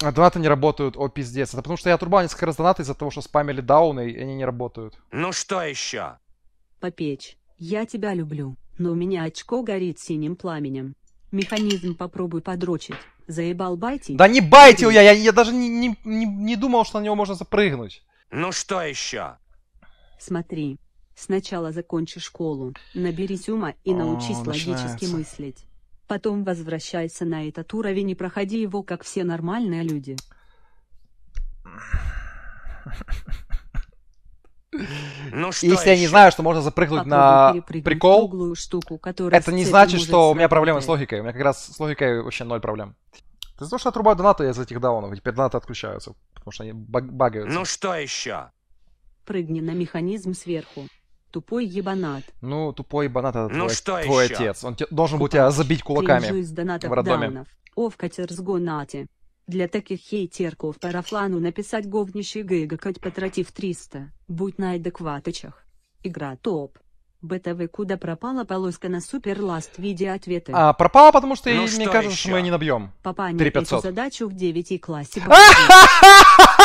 А донаты не работают, о пиздец. Это потому что я отрубал несколько раз донаты из-за того, что спамили дауны, и они не работают. Ну что еще? Попечь, я тебя люблю, но у меня очко горит синим пламенем. Механизм попробуй подрочить. Заебал байтить? Да не байтил я, я, я даже не, не, не, не думал, что на него можно запрыгнуть. Ну что еще? Смотри, сначала закончи школу, наберись ума и научись О, логически мыслить. Потом возвращайся на этот уровень и проходи его, как все нормальные люди. Ну, что Если еще? я не знаю, что можно запрыгнуть Попробуй на прикол, штуку, это не значит, что у меня проблемы с логикой. У меня как раз с логикой вообще ноль проблем. Ты за то, что отрубаю донаты, я из этих даунов. Теперь донаты отключаются, потому что они баг багаются. Ну что еще? Прыгни на механизм сверху тупой ебанат. Ну, тупой ебанат это ну, твой, что твой отец. Он должен был тебя забить кулаками из в роддоме. Даунов. Овкатер с гонати. Для таких хейтерков парафлану написать говнище гейга, хоть потратив 300, будь на адекватычах. Игра топ. БТВ куда пропала полоска на суперласт в виде ответа? А, пропала, потому что, ну, мне что кажется, еще? что мы не набьем. Папа, не задачу в 9 классе.